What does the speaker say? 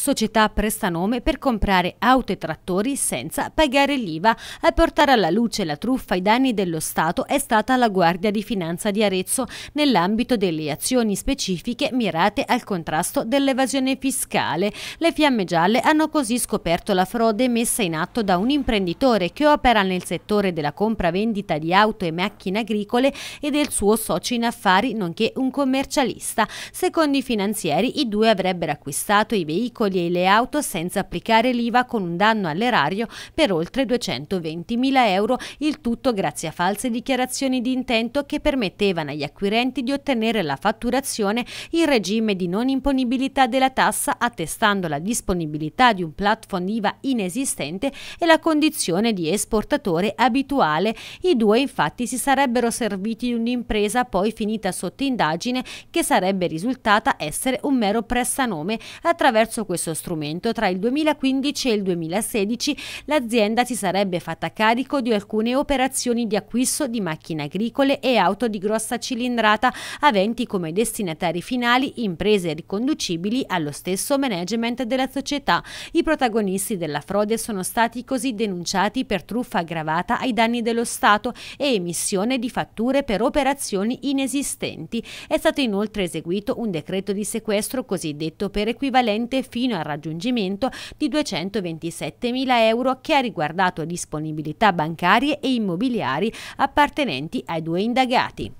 società prestanome per comprare auto e trattori senza pagare l'IVA. A portare alla luce la truffa ai danni dello Stato è stata la Guardia di Finanza di Arezzo nell'ambito delle azioni specifiche mirate al contrasto dell'evasione fiscale. Le fiamme gialle hanno così scoperto la frode messa in atto da un imprenditore che opera nel settore della compravendita di auto e macchine agricole e del suo socio in affari nonché un commercialista. Secondo i finanzieri i due avrebbero acquistato i veicoli veicoli e le auto senza applicare l'IVA con un danno all'erario per oltre 220 mila euro, il tutto grazie a false dichiarazioni di intento che permettevano agli acquirenti di ottenere la fatturazione in regime di non imponibilità della tassa attestando la disponibilità di un platform IVA inesistente e la condizione di esportatore abituale. I due infatti si sarebbero serviti di un'impresa poi finita sotto indagine che sarebbe risultata essere un mero pressanome. Attraverso questo questo strumento, tra il 2015 e il 2016 l'azienda si sarebbe fatta carico di alcune operazioni di acquisto di macchine agricole e auto di grossa cilindrata aventi come destinatari finali imprese riconducibili allo stesso management della società. I protagonisti della frode sono stati così denunciati per truffa aggravata ai danni dello Stato e emissione di fatture per operazioni inesistenti. È stato inoltre eseguito un decreto di sequestro cosiddetto per equivalente fino fino al raggiungimento di 227.000 euro che ha riguardato disponibilità bancarie e immobiliari appartenenti ai due indagati.